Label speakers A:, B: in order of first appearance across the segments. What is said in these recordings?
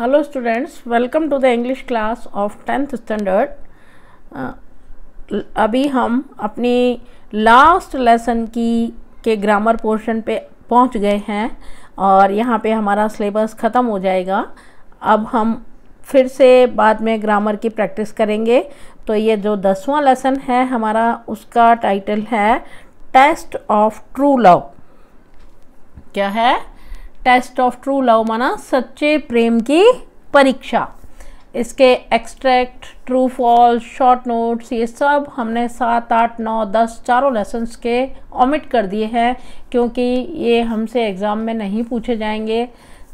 A: Hello students welcome to the English class of tenth standard अभी हम अपनी last lesson की के ग्रामर पोर्शन पे पहुंच गए हैं और यहाँ पे हमारा सिलेबस ख़त्म हो जाएगा अब हम फिर से बाद में ग्रामर की प्रैक्टिस करेंगे तो ये जो दसवां लेसन है हमारा उसका टाइटल है टेस्ट ऑफ ट्रू लव क्या है टेस्ट ऑफ ट्रू लव माना सच्चे प्रेम की परीक्षा इसके extract true false short notes ये सब हमने सात आठ नौ दस चारों लेसन्स के ऑमिट कर दिए हैं क्योंकि ये हमसे एग्ज़ाम में नहीं पूछे जाएंगे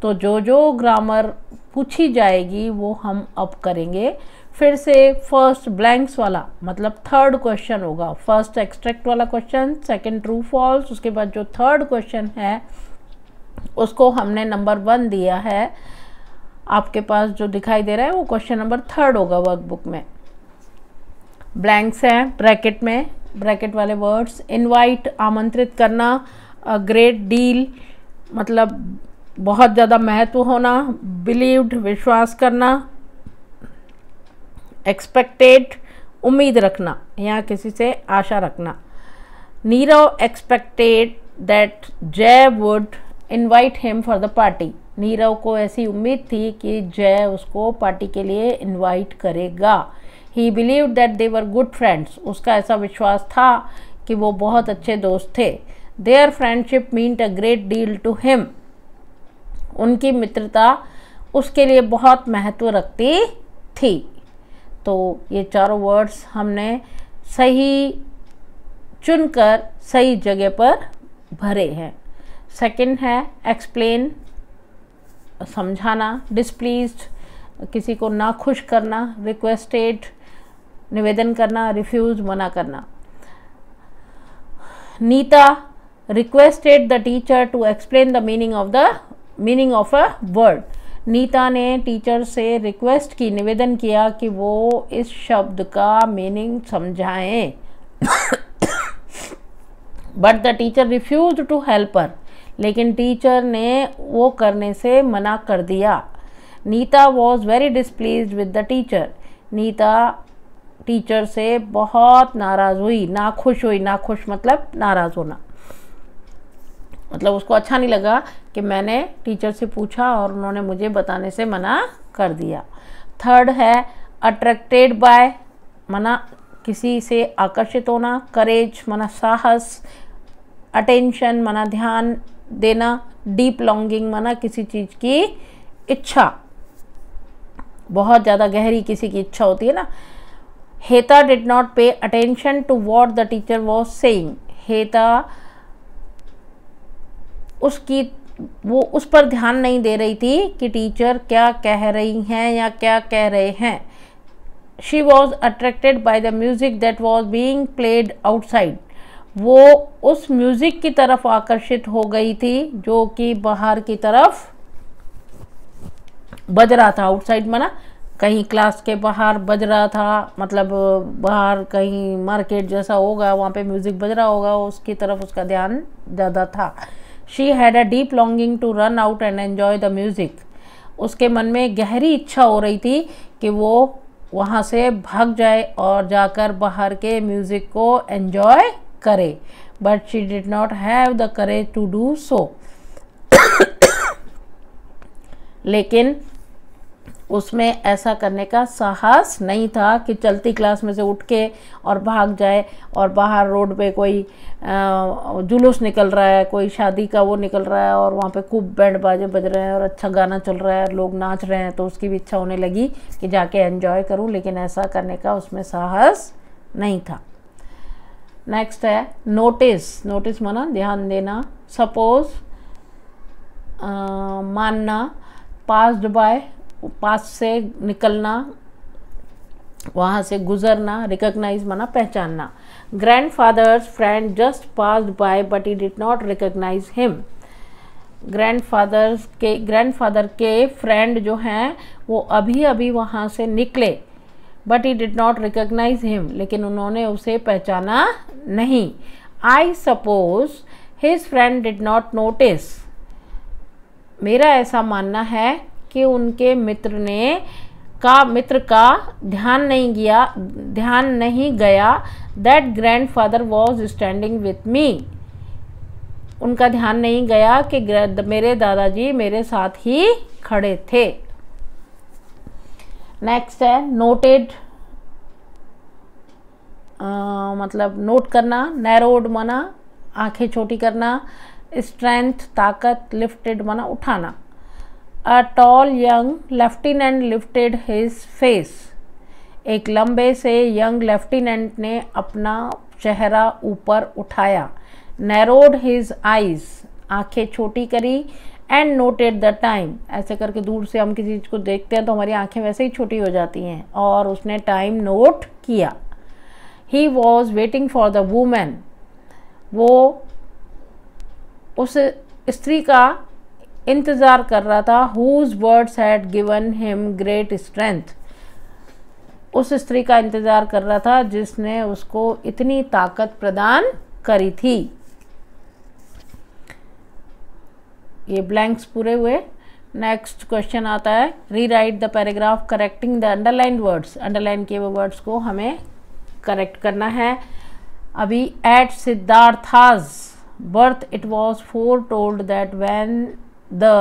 A: तो जो जो ग्रामर पूछी जाएगी वो हम अब करेंगे फिर से फर्स्ट ब्लैंक्स वाला मतलब थर्ड क्वेश्चन होगा फर्स्ट एक्सट्रैक्ट वाला क्वेश्चन सेकंड ट्रू फॉल्स उसके बाद जो थर्ड क्वेश्चन है उसको हमने नंबर वन दिया है आपके पास जो दिखाई दे रहा है वो क्वेश्चन नंबर थर्ड होगा वर्कबुक में ब्लैंक्स हैं ब्रैकेट में ब्रैकेट वाले वर्ड्स इनवाइट आमंत्रित करना ग्रेट डील मतलब बहुत ज़्यादा महत्व होना बिलीव्ड विश्वास करना एक्सपेक्टेड उम्मीद रखना या किसी से आशा रखना Neerav expected that Jay would invite him for the party Neerav को ऐसी उम्मीद थी कि जय उसको पार्टी के लिए इनवाइट करेगा he believe that they were good friends उसका ऐसा विश्वास था कि वो बहुत अच्छे दोस्त थे their friendship meant a great deal to him उनकी मित्रता उसके लिए बहुत महत्व रखती थी तो ये चारों वर्ड्स हमने सही चुनकर सही जगह पर भरे हैं सेकंड है एक्सप्लेन समझाना डिसप्लीज किसी को ना खुश करना रिक्वेस्टेड निवेदन करना रिफ्यूज मना करना Nita requested the teacher to explain the meaning of the meaning of a word Nita ने टीचर से रिक्वेस्ट की निवेदन किया कि वो इस शब्द का मीनिंग समझाएं but the teacher refuse to help her लेकिन टीचर ने वो करने से मना कर दिया Nita was very displease with the teacher Nita teacher से बहुत नाराज़ हुई ना खुश हुई ना खुश मतलब नाराज़ होना मतलब उसको अच्छा नहीं लगा कि मैंने टीचर से पूछा और उन्होंने मुझे बताने से मना कर दिया थर्ड है अट्रैक्टेड बाय मना किसी से आकर्षित होना करेज मना साहस अटेंशन मना ध्यान देना डीप लॉन्गिंग माना किसी चीज़ की इच्छा बहुत ज़्यादा गहरी किसी की इच्छा होती है ना Heta did not pay attention to what the teacher was saying Heta उसकी वो उस पर ध्यान नहीं दे रही थी कि टीचर क्या कह रही हैं या क्या कह रहे हैं she was attracted by the music that was being played outside वो उस म्यूज़िक की तरफ आकर्षित हो गई थी जो कि बाहर की तरफ बज रहा था आउटसाइड मना कहीं क्लास के बाहर बज रहा था मतलब बाहर कहीं मार्केट जैसा होगा वहाँ पे म्यूज़िक बज रहा होगा उसकी तरफ उसका ध्यान ज़्यादा था she had a deep longing to run out and enjoy the music उसके मन में गहरी इच्छा हो रही थी कि वो वहाँ से भाग जाए और जाकर बाहर के म्यूज़िक को एन्जॉय करे but she did not have the courage to do so लेकिन उसमें ऐसा करने का साहस नहीं था कि चलती क्लास में से उठ के और भाग जाए और बाहर रोड पे कोई जुलूस निकल रहा है कोई शादी का वो निकल रहा है और वहाँ पे खूब बैंड बाजे बज रहे हैं और अच्छा गाना चल रहा है लोग नाच रहे हैं तो उसकी भी इच्छा होने लगी कि जाके एंजॉय करूँ लेकिन ऐसा करने का उसमें साहस नहीं था नेक्स्ट है नोटिस नोटिस माना ध्यान देना सपोज मानना पास्ड बाय पास से निकलना वहाँ से गुजरना रिकोगनाइज माना पहचानना grandfather's friend just passed by but he did not recognise him grandfather's के ग्रैंड फादर के फ्रेंड जो हैं वो अभी अभी वहाँ से निकले but he did not recognise him लेकिन उन्होंने उसे पहचाना नहीं I suppose his friend did not notice मेरा ऐसा मानना है कि उनके मित्र ने का मित्र का ध्यान नहीं गया ध्यान नहीं गया that grandfather was standing with me उनका ध्यान नहीं गया कि मेरे दादाजी मेरे साथ ही खड़े थे नेक्स्ट है नोटेड मतलब नोट करना नैरोड मना आंखें छोटी करना स्ट्रेंथ ताकत लिफ्टेड मना उठाना a tall young lieutenant lifted his face एक लंबे से यंग लेफ्टिनेंट ने अपना चेहरा ऊपर उठाया नैरोड हिज आइज आंखें छोटी करी and note at the time ऐसे करके दूर से हम किसी चीज़ को देखते हैं तो हमारी आंखें वैसे ही छोटी हो जाती हैं और उसने टाइम नोट किया he was waiting for the woman वो उस स्त्री का इंतज़ार कर रहा था whose words had given him great strength उस स्त्री का इंतज़ार कर रहा था जिसने उसको इतनी ताकत प्रदान करी थी ये ब्लैंक्स पूरे हुए नेक्स्ट क्वेश्चन आता है rewrite the paragraph correcting the underline words underline किए हुए वर्ड्स को हमें करेक्ट करना है अभी at Siddhartha's birth it was foretold that when the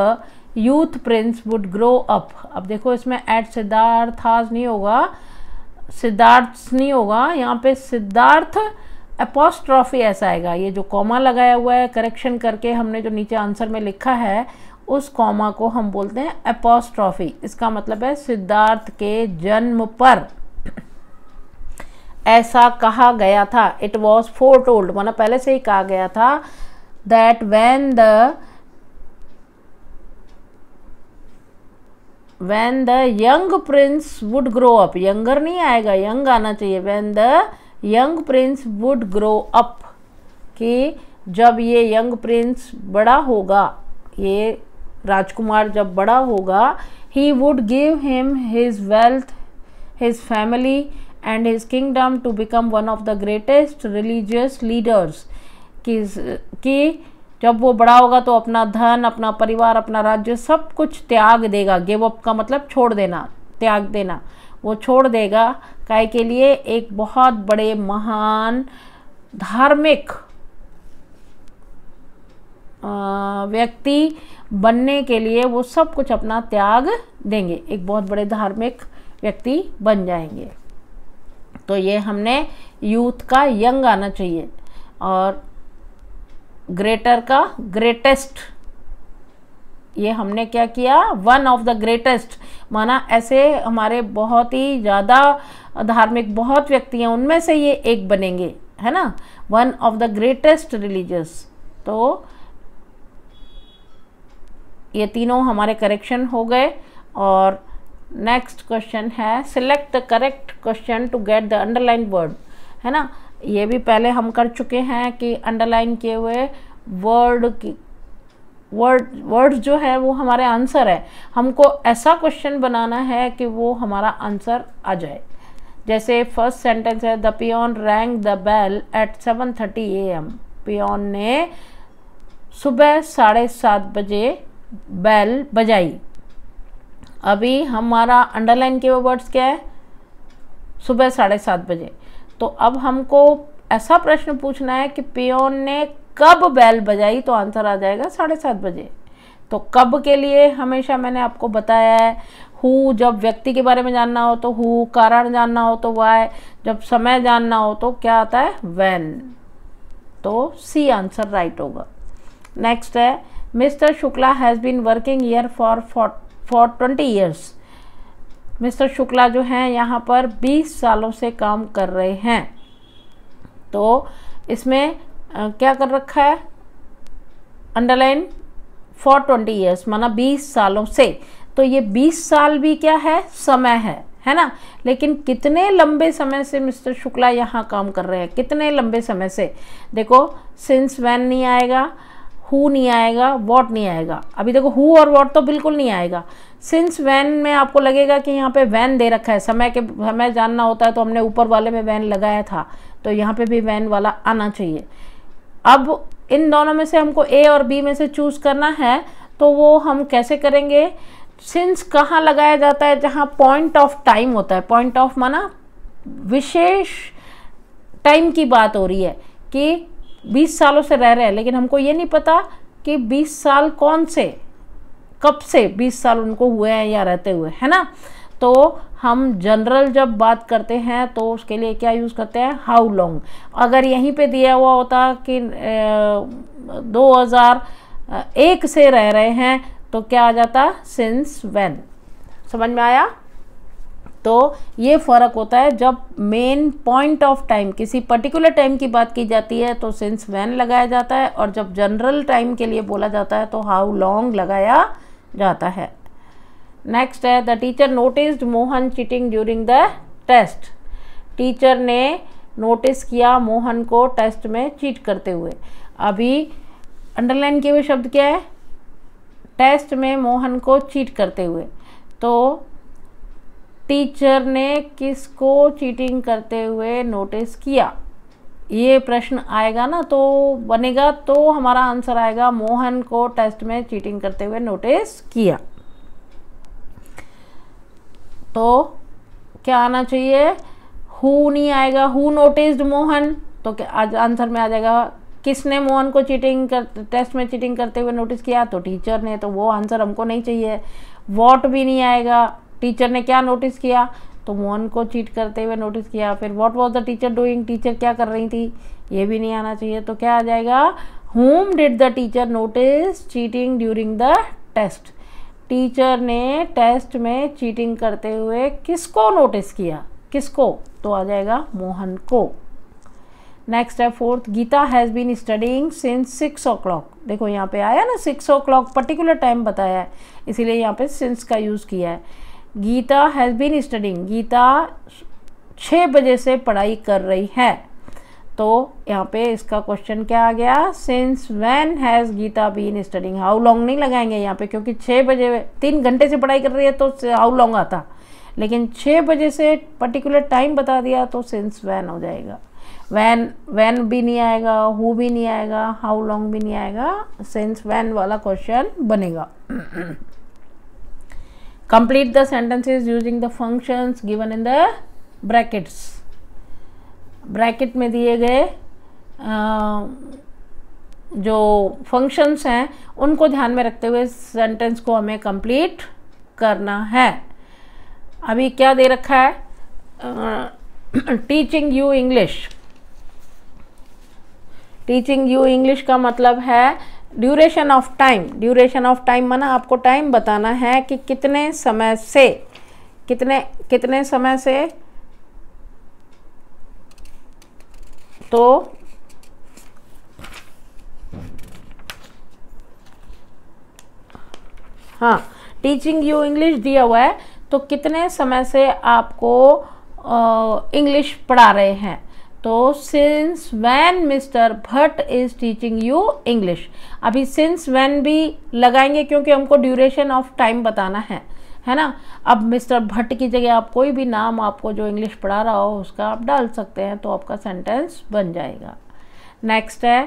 A: youth prince would grow up अब देखो इसमें एट सिद्धार्थाज नहीं होगा सिद्धार्थ नहीं होगा यहाँ पे सिद्धार्थ अपोस्ट्रॉफी ऐसा आएगा ये जो कॉमा लगाया हुआ है करेक्शन करके हमने जो नीचे आंसर में लिखा है उस कॉमा को हम बोलते हैं अपोस्ट्रॉफी इसका मतलब है सिद्धार्थ के जन्म पर ऐसा कहा गया था इट वॉज फोर टोल्ड माना पहले से ही कहा गया था that when the when the young Prince would grow up younger नहीं आएगा यंग आना चाहिए वैन the young Prince would grow अप कि जब ये यंग प्रिंस बड़ा होगा ये राजकुमार जब बड़ा होगा he would give him his wealth his family and his kingdom to become one of the greatest religious leaders कि जब वो बड़ा होगा तो अपना धन अपना परिवार अपना राज्य सब कुछ त्याग देगा गिव अप का मतलब छोड़ देना त्याग देना वो छोड़ देगा काय के लिए एक बहुत बड़े महान धार्मिक व्यक्ति बनने के लिए वो सब कुछ अपना त्याग देंगे एक बहुत बड़े धार्मिक व्यक्ति बन जाएंगे तो ये हमने यूथ का यंग आना चाहिए और ग्रेटर का ग्रेटेस्ट ये हमने क्या किया वन ऑफ द ग्रेटेस्ट माना ऐसे हमारे बहुत ही ज़्यादा धार्मिक बहुत व्यक्ति हैं उनमें से ये एक बनेंगे है ना one of the greatest religious तो ये तीनों हमारे करेक्शन हो गए और नेक्स्ट क्वेश्चन है select the correct question to get the underline word है ना ये भी पहले हम कर चुके हैं कि अंडरलाइन किए हुए वर्ड वर्ड वर्ड जो है वो हमारे आंसर है हमको ऐसा क्वेश्चन बनाना है कि वो हमारा आंसर आ जाए जैसे फर्स्ट सेंटेंस है the peon rang the bell at seven thirty A M peon ने सुबह साढ़े सात बजे बेल बजाई अभी हमारा अंडरलाइन के वर्ड्स क्या है सुबह साढ़े सात बजे तो अब हमको ऐसा प्रश्न पूछना है कि पियोन ने कब बैल बजाई तो आंसर आ जाएगा साढ़े सात बजे तो कब के लिए हमेशा मैंने आपको बताया है हु जब व्यक्ति के बारे में जानना हो तो हु कारण जानना हो तो वाय जब समय जानना हो तो क्या आता है वैन तो सी आंसर राइट होगा नेक्स्ट है Mister Shukla has been working year for for twenty years Mister Shukla जो हैं यहाँ पर बीस सालों से काम कर रहे हैं तो इसमें क्या कर रखा है अंडरलाइन फॉर ट्वेंटी ईयर्स माना बीस सालों से तो ये बीस साल भी क्या है समय है है ना लेकिन कितने लंबे समय से मिस्टर शुक्ला यहाँ काम कर रहे हैं कितने लंबे समय से देखो सिंस वैन नहीं आएगा हु नहीं आएगा वॉट नहीं आएगा अभी देखो हु और वॉट तो बिल्कुल नहीं आएगा सिंस वैन में आपको लगेगा कि यहाँ पे वैन दे रखा है समय के समय जानना होता है तो हमने ऊपर वाले में वैन लगाया था तो यहाँ पे भी वैन वाला आना चाहिए अब इन दोनों में से हमको ए और बी में से चूज़ करना है तो वो हम कैसे करेंगे सिंस कहाँ लगाया जाता है जहाँ पॉइंट ऑफ टाइम होता है पॉइंट ऑफ माना विशेष टाइम की बात हो रही है कि 20 सालों से रह रहे हैं लेकिन हमको ये नहीं पता कि 20 साल कौन से कब से 20 साल उनको हुए हैं या रहते हुए है ना तो हम जनरल जब बात करते हैं तो उसके लिए क्या यूज़ करते हैं हाउ लॉन्ग अगर यहीं पे दिया हुआ होता कि दो हज़ार एक से रह रहे हैं तो क्या आ जाता सिंस वेन समझ में आया तो ये फ़र्क होता है जब मेन पॉइंट ऑफ टाइम किसी पर्टिकुलर टाइम की बात की जाती है तो सिंस वैन लगाया जाता है और जब जनरल टाइम के लिए बोला जाता है तो हाउ लॉन्ग लगाया जाता है नेक्स्ट है the teacher noticed Mohan cheating during the test teacher ने नोटिस किया मोहन को टेस्ट में चीट करते हुए अभी अंडरलाइन किए हुए शब्द क्या है टेस्ट में मोहन को चीट करते हुए तो टीचर ने किसको चीटिंग करते हुए नोटिस किया ये प्रश्न आएगा ना तो बनेगा तो हमारा आंसर आएगा मोहन को टेस्ट में चीटिंग करते हुए नोटिस किया तो क्या आना चाहिए हु नहीं आएगा हु नोटिस्ड मोहन तो क्या आंसर में आ जाएगा किसने मोहन को चीटिंग कर टेस्ट में चीटिंग करते हुए नोटिस किया तो टीचर ने तो वो आंसर हमको नहीं चाहिए वॉट भी नहीं आएगा टीचर ने क्या नोटिस किया तो मोहन को चीट करते हुए नोटिस किया फिर what was the teacher doing teacher क्या कर रही थी ये भी नहीं आना चाहिए तो क्या आ जाएगा whom did the teacher notice cheating during the test teacher ने टेस्ट में चीटिंग करते हुए किसको नोटिस किया किसको तो आ जाएगा मोहन को नेक्स्ट है fourth Geeta has been studying since six o'clock देखो यहाँ पे आया ना six o'clock particular time बताया है इसीलिए यहाँ पे सिंस का यूज़ किया है Geeta has been studying Geeta छः बजे से पढ़ाई कर रही है तो यहाँ पे इसका क्वेश्चन क्या आ गया since when has Geeta been studying how long नहीं लगाएंगे यहाँ पे क्योंकि छः बजे तीन घंटे से पढ़ाई कर रही है तो हाउ लॉन्ग आता लेकिन छः बजे से पर्टिकुलर टाइम बता दिया तो सिंस वैन हो जाएगा वैन वैन भी नहीं आएगा हु भी नहीं आएगा हाउ लॉन्ग भी नहीं आएगा सिंस वैन वाला क्वेश्चन बनेगा complete the sentences using the functions given in the brackets bracket में दिए गए जो फंक्शंस हैं उनको ध्यान में रखते हुए सेंटेंस को हमें कंप्लीट करना है अभी क्या दे रखा है teaching you English teaching you English का मतलब है duration of time duration of time माना आपको टाइम बताना है कि कितने समय से कितने कितने समय से तो हाँ टीचिंग यू इंग्लिश दिया हुआ है तो कितने समय से आपको इंग्लिश पढ़ा रहे हैं तो since when Mister Bhatt is teaching you English अभी सिंस वैन भी लगाएंगे क्योंकि हमको ड्यूरेशन ऑफ टाइम बताना है है ना अब मिस्टर भट्ट की जगह आप कोई भी नाम आपको जो इंग्लिश पढ़ा रहा हो उसका आप डाल सकते हैं तो आपका सेंटेंस बन जाएगा नेक्स्ट है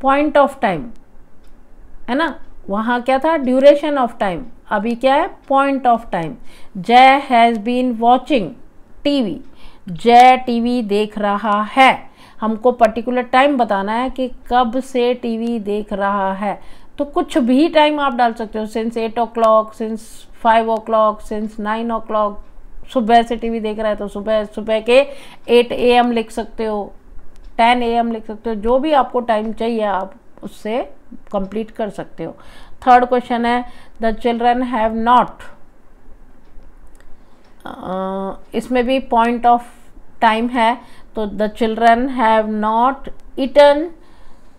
A: पॉइंट ऑफ टाइम है ना वहाँ क्या था ड्यूरेशन ऑफ टाइम अभी क्या है point of time Jay has been watching TV Jay TV देख रहा है हमको पर्टिकुलर टाइम बताना है कि कब से टीवी देख रहा है तो कुछ भी टाइम आप डाल सकते हो since eight o'clock since five o'clock since nine o'clock सुबह से टीवी देख रहा है तो सुबह सुबह के एट ए एम लिख सकते हो टेन ए एम लिख सकते हो जो भी आपको टाइम चाहिए आप उससे कंप्लीट कर सकते हो थर्ड क्वेश्चन है द चिल्ड्रन हैव नॉट इसमें भी पॉइंट ऑफ टाइम है तो the children have not eaten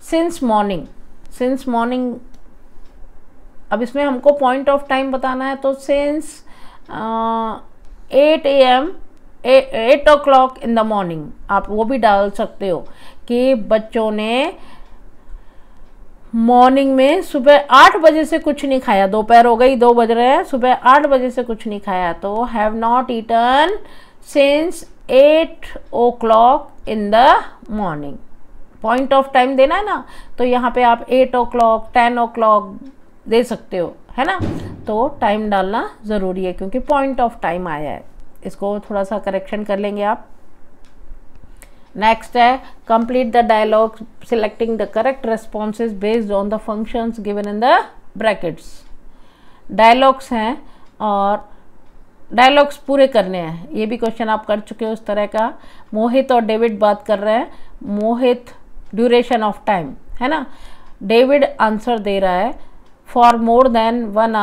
A: since morning since morning अब इसमें हमको पॉइंट ऑफ टाइम बताना है तो since eight A M eight o'clock in the morning आप वो भी डाल सकते हो कि बच्चों ने मॉर्निंग में सुबह आठ बजे से कुछ नहीं खाया दोपहर हो गई दो बज रहे हैं सुबह आठ बजे से कुछ नहीं खाया तो have not eaten since eight o'clock in the morning point of time देना है ना तो यहाँ पे आप eight o'clock ten o'clock दे सकते हो है ना तो टाइम डालना ज़रूरी है क्योंकि पॉइंट ऑफ टाइम आया है इसको थोड़ा सा करेक्शन कर लेंगे आप नेक्स्ट है complete the dialogue selecting the correct responses based on the functions given in the brackets dialogues हैं और डायलॉग्स पूरे करने हैं ये भी क्वेश्चन आप कर चुके हो उस तरह का मोहित और डेविड बात कर रहे हैं मोहित ड्यूरेशन ऑफ टाइम है ना डेविड आंसर दे रहा है for more than one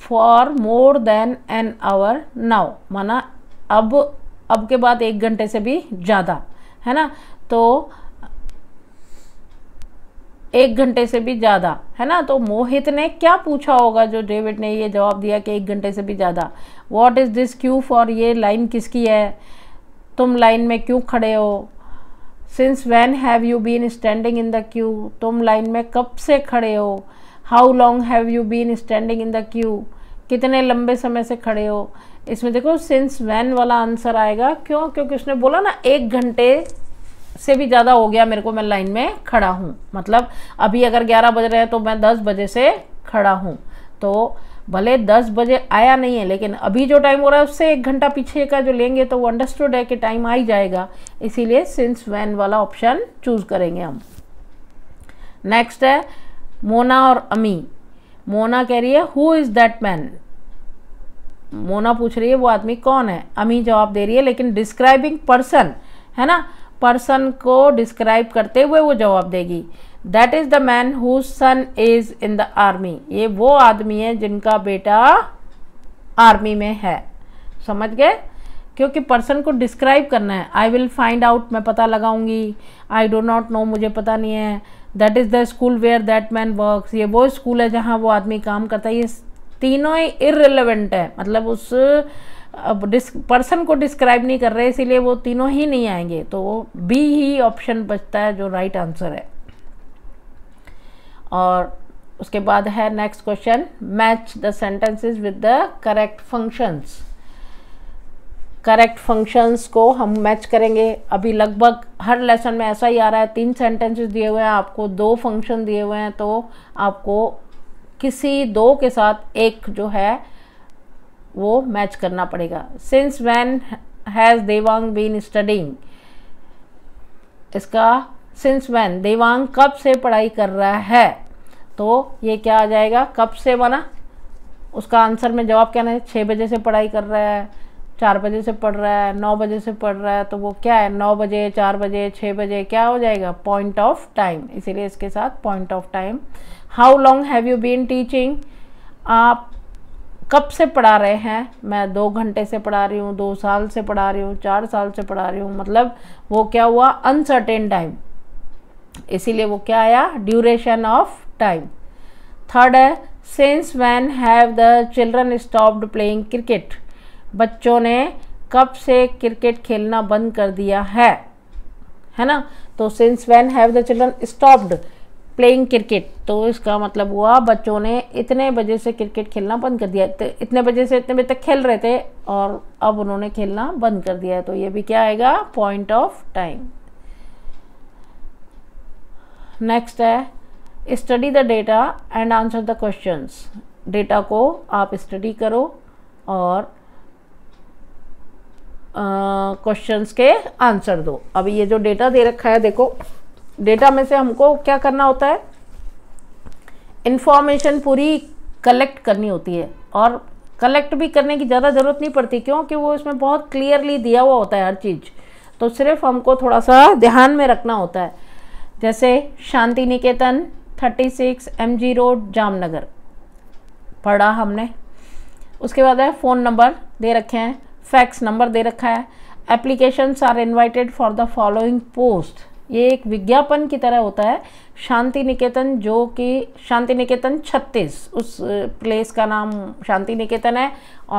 A: for more than an hour now माना अब अब के बाद एक घंटे से भी ज़्यादा है ना तो एक घंटे से भी ज़्यादा है ना तो मोहित ने क्या पूछा होगा जो डेविड ने ये जवाब दिया कि एक घंटे से भी ज़्यादा what is this queue for ये लाइन किसकी है तुम लाइन में क्यों खड़े हो since when have you been standing in the queue तुम लाइन में कब से खड़े हो how long have you been standing in the queue कितने लंबे समय से खड़े हो इसमें देखो सिंस वैन वाला आंसर आएगा क्यों क्योंकि उसने बोला ना एक घंटे से भी ज़्यादा हो गया मेरे को मैं लाइन में खड़ा हूँ मतलब अभी अगर 11 बज रहे हैं तो मैं 10 बजे से खड़ा हूँ तो भले दस बजे आया नहीं है लेकिन अभी जो टाइम हो रहा है उससे एक घंटा पीछे का जो लेंगे तो वो अंडरस्टूड है कि टाइम आ ही जाएगा इसीलिए सिंस वैन वाला ऑप्शन चूज़ करेंगे हम नेक्स्ट है मोना और अमी मोना कह रही है who is that man Mona पूछ रही है वो आदमी कौन है अमी जवाब दे रही है लेकिन डिस्क्राइबिंग पर्सन है ना पर्सन को डिस्क्राइब करते हुए वो जवाब देगी that is the man who son is in the army ये वो आदमी है जिनका बेटा आर्मी में है समझ गए क्योंकि पर्सन को डिस्क्राइब करना है आई विल फाइंड आउट मैं पता लगाऊंगी आई डो नॉट नो मुझे पता नहीं है that is the school where that man work ये वो स्कूल है जहाँ वो आदमी काम करता है ये तीनों ही इरेलीवेंट है मतलब उस पर्सन को डिस्क्राइब नहीं कर रहे इसीलिए वो तीनों ही नहीं आएंगे तो बी ही ऑप्शन बचता है जो राइट right आंसर है और उसके बाद है next question match the sentences with the correct functions correct functions को हम मैच करेंगे अभी लगभग हर लेसन में ऐसा ही आ रहा है तीन सेंटेंसेस दिए हुए हैं आपको दो फंक्शन दिए हुए हैं तो आपको किसी दो के साथ एक जो है वो मैच करना पड़ेगा since when has Devang been studying इसका सिंस वैन देवांग कब से पढ़ाई कर रहा है तो ये क्या आ जाएगा कब से बना उसका आंसर में जवाब क्या है छः बजे से पढ़ाई कर रहा है चार बजे से पढ़ रहा है नौ बजे से पढ़ रहा है तो वो क्या है नौ बजे चार बजे छः बजे क्या हो जाएगा पॉइंट ऑफ टाइम इसीलिए इसके साथ point of time how long have you been teaching आप कब से पढ़ा रहे हैं मैं दो घंटे से पढ़ा रही हूँ दो साल से पढ़ा रही हूँ चार साल से पढ़ा रही हूँ मतलब वो क्या हुआ अनसर्टेन टाइम इसीलिए वो क्या आया ड्यूरेशन ऑफ time. Third है since when have the children stopped playing cricket? बच्चों ने कब से क्रिकेट खेलना बंद कर दिया है है ना तो since when have the children stopped playing cricket तो इसका मतलब हुआ बच्चों ने इतने बजे से क्रिकेट खेलना बंद कर दिया तो इतने बजे से इतने बजे तक खेल रहे थे और अब उन्होंने खेलना बंद कर दिया है तो ये भी क्या आएगा पॉइंट ऑफ टाइम नेक्स्ट है study the data and answer the questions data को आप स्टडी करो और क्वेश्चंस uh, के आंसर दो अब ये जो डेटा दे रखा है देखो डेटा में से हमको क्या करना होता है इन्फॉर्मेशन पूरी कलेक्ट करनी होती है और कलेक्ट भी करने की ज़्यादा ज़रूरत नहीं पड़ती क्योंकि वो इसमें बहुत क्लियरली दिया हुआ होता है हर चीज़ तो सिर्फ हमको थोड़ा सा ध्यान में रखना होता है जैसे Shanti Niketan thirty six M G road Jamnagar पढ़ा हमने उसके बाद है फ़ोन नंबर दे रखे हैं फैक्स नंबर दे रखा है applications are invited for the following post ये एक विज्ञापन की तरह होता है शांति निकेतन जो कि शांति निकेतन 36 उस प्लेस का नाम शांति निकेतन है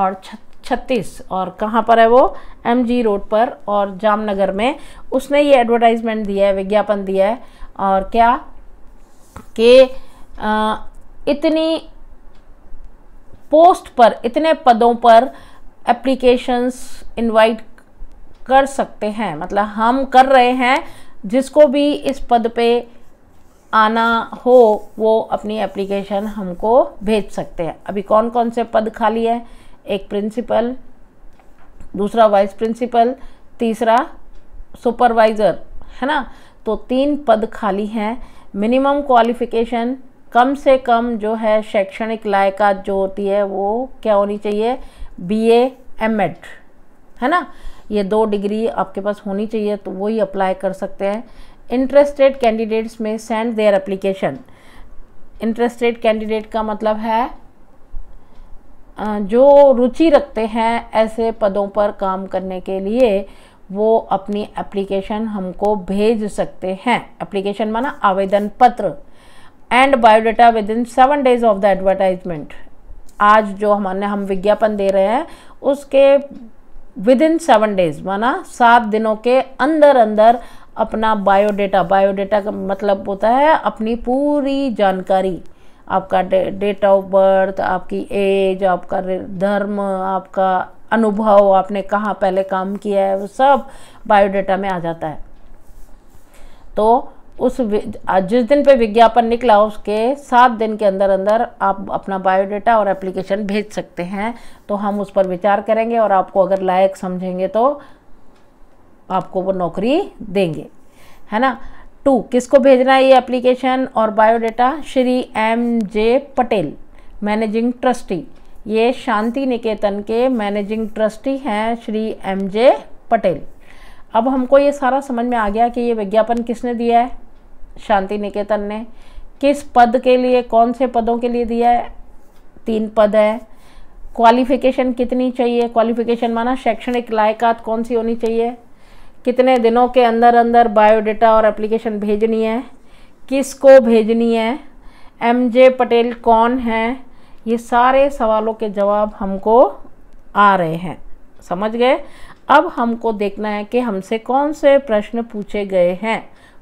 A: और छत्तीस और कहाँ पर है वो एम जी रोड पर और जामनगर में उसने ये एडवर्टाइजमेंट दिया है विज्ञापन दिया है और क्या कि इतनी पोस्ट पर इतने पदों पर एप्लीकेशंस इनवाइट कर सकते हैं मतलब हम कर रहे हैं जिसको भी इस पद पे आना हो वो अपनी एप्लीकेशन हमको भेज सकते हैं अभी कौन कौन से पद खाली है एक प्रिंसिपल दूसरा वाइस प्रिंसिपल तीसरा सुपरवाइज़र है ना तो तीन पद खाली हैं मिनिमम क्वालिफ़िकेशन कम से कम जो है शैक्षणिक लायकात जो होती है वो क्या होनी चाहिए बी एम एड है ना ये दो डिग्री आपके पास होनी चाहिए तो वही अप्लाई कर सकते हैं interested candidates may send their application interested candidate का मतलब है जो रुचि रखते हैं ऐसे पदों पर काम करने के लिए वो अपनी एप्लीकेशन हमको भेज सकते हैं एप्लीकेशन माना आवेदन पत्र and biodata within seven days of the advertisement आज जो हमारे हम विज्ञापन दे रहे हैं उसके विद इन सेवन डेज माना सात दिनों के अंदर अंदर अपना बायोडाटा बायोडाटा का मतलब होता है अपनी पूरी जानकारी आपका डेट ऑफ बर्थ आपकी एज आपका धर्म आपका अनुभव आपने कहाँ पहले काम किया है वो सब बायोडाटा में आ जाता है तो उस जिस दिन पे विज्ञापन निकला उसके सात दिन के अंदर अंदर आप अपना बायोडाटा और एप्लीकेशन भेज सकते हैं तो हम उस पर विचार करेंगे और आपको अगर लायक समझेंगे तो आपको वो नौकरी देंगे है ना टू किसको भेजना है ये एप्लीकेशन और biodata Shri M J Patel managing trustee ये शांति निकेतन के मैनेजिंग ट्रस्टी हैं श्री एम जे पटेल अब हमको ये सारा समझ में आ गया कि ये विज्ञापन किसने दिया है शांति निकेतन ने किस पद के लिए कौन से पदों के लिए दिया है तीन पद है क्वालिफ़िकेशन कितनी चाहिए क्वालिफ़िकेशन माना शैक्षणिक लायकात कौन सी होनी चाहिए कितने दिनों के अंदर अंदर बायोडाटा और एप्लीकेशन भेजनी है किस को भेजनी है एम जे पटेल कौन है ये सारे सवालों के जवाब हमको आ रहे हैं समझ गए अब हमको देखना है कि हमसे कौन से प्रश्न पूछे गए हैं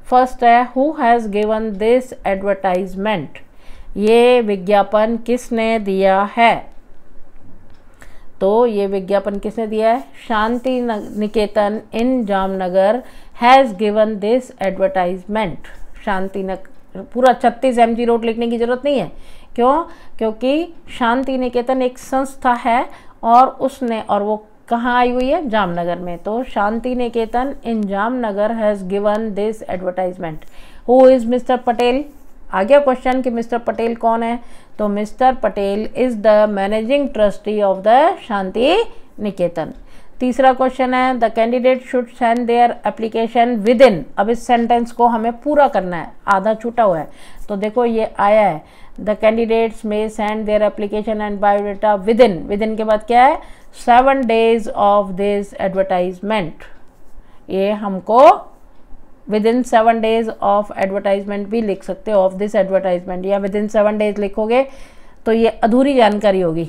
A: फर्स्ट है who has given this advertisement ये विज्ञापन किसने दिया है तो ये विज्ञापन किसने दिया है Shanti Niketan in Jamnagar has given this advertisement Shanti पूरा छत्तीस एम जी रोड लिखने की ज़रूरत नहीं है क्यों क्योंकि शांति निकेतन एक संस्था है और उसने और वो कहाँ आई हुई है जामनगर में तो Shanti Niketan in Jamnagar has given this advertisement who is Mister Patel आ गया क्वेश्चन कि मिस्टर पटेल कौन है तो Mister Patel is the managing trustee of the Shanti Niketan तीसरा क्वेश्चन है the candidate should send their application within अब इस सेंटेंस को हमें पूरा करना है आधा छूटा हुआ है तो देखो ये आया है the candidates may send their application and biodata within within के बाद क्या है seven days of this advertisement ये हमको within seven days of advertisement भी लिख सकते हो ऑफ दिस एडवर्टाइजमेंट या विद इन सेवन डेज लिखोगे तो ये अधूरी जानकारी होगी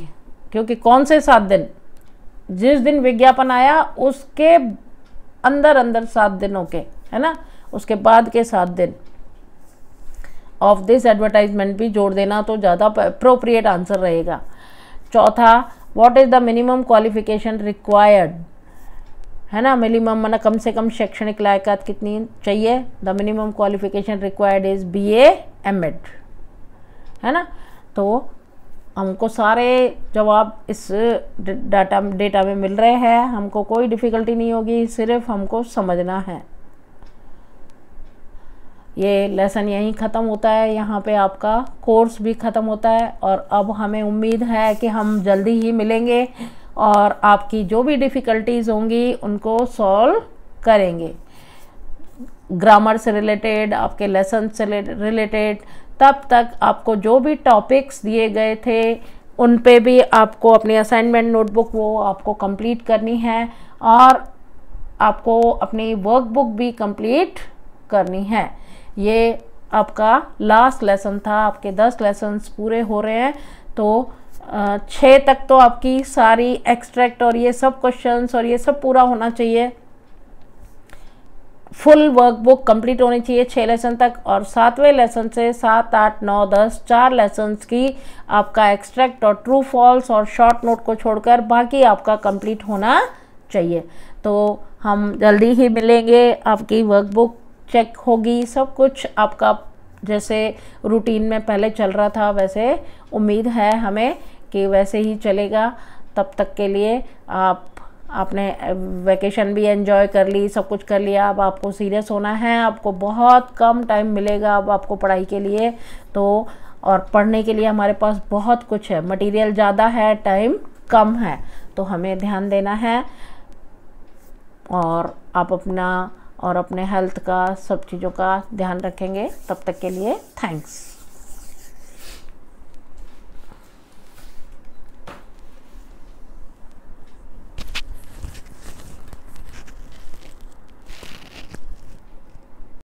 A: क्योंकि कौन से सात दिन जिस दिन विज्ञापन आया उसके अंदर अंदर सात दिनों के है ना उसके बाद के सात दिन ऑफ दिस एडवर्टाइजमेंट भी जोड़ देना तो ज़्यादा अप्रोप्रिएट आंसर रहेगा चौथा what is the minimum qualification required है ना मिनिमम मैंने कम से कम शैक्षणिक लायकात कितनी चाहिए the minimum qualification required is B M Ed है ना तो हमको सारे जवाब इस डाटा डेटा में मिल रहे हैं हमको कोई डिफ़िकल्टी नहीं होगी सिर्फ हमको समझना है ये लेसन यहीं ख़त्म होता है यहाँ पे आपका कोर्स भी ख़त्म होता है और अब हमें उम्मीद है कि हम जल्दी ही मिलेंगे और आपकी जो भी डिफ़िकल्टीज़ होंगी उनको सॉल्व करेंगे ग्रामर से रिलेटेड आपके लेसन से रिलेटेड तब तक आपको जो भी टॉपिक्स दिए गए थे उन पे भी आपको अपनी असाइनमेंट नोटबुक वो आपको कंप्लीट करनी है और आपको अपनी वर्कबुक भी कंप्लीट करनी है ये आपका लास्ट लेसन था आपके दस लेसन्स पूरे हो रहे हैं तो छः तक तो आपकी सारी एक्सट्रैक्ट और ये सब क्वेश्चंस और ये सब पूरा होना चाहिए फुल वर्क बुक कंप्लीट होनी चाहिए छः लेसन तक और सातवें लेसन से सात आठ नौ दस चार लेसन्स की आपका एक्सट्रैक्ट और ट्रू फॉल्स और शॉर्ट नोट को छोड़कर बाकी आपका कंप्लीट होना चाहिए तो हम जल्दी ही मिलेंगे आपकी वर्कबुक चेक होगी सब कुछ आपका जैसे रूटीन में पहले चल रहा था वैसे उम्मीद है हमें कि वैसे ही चलेगा तब तक के लिए आप आपने वैकेशन भी एंजॉय कर ली सब कुछ कर लिया अब आपको सीरियस होना है आपको बहुत कम टाइम मिलेगा अब आपको पढ़ाई के लिए तो और पढ़ने के लिए हमारे पास बहुत कुछ है मटेरियल ज़्यादा है टाइम कम है तो हमें ध्यान देना है और आप अपना और अपने हेल्थ का सब चीज़ों का ध्यान रखेंगे तब तक के लिए थैंक्स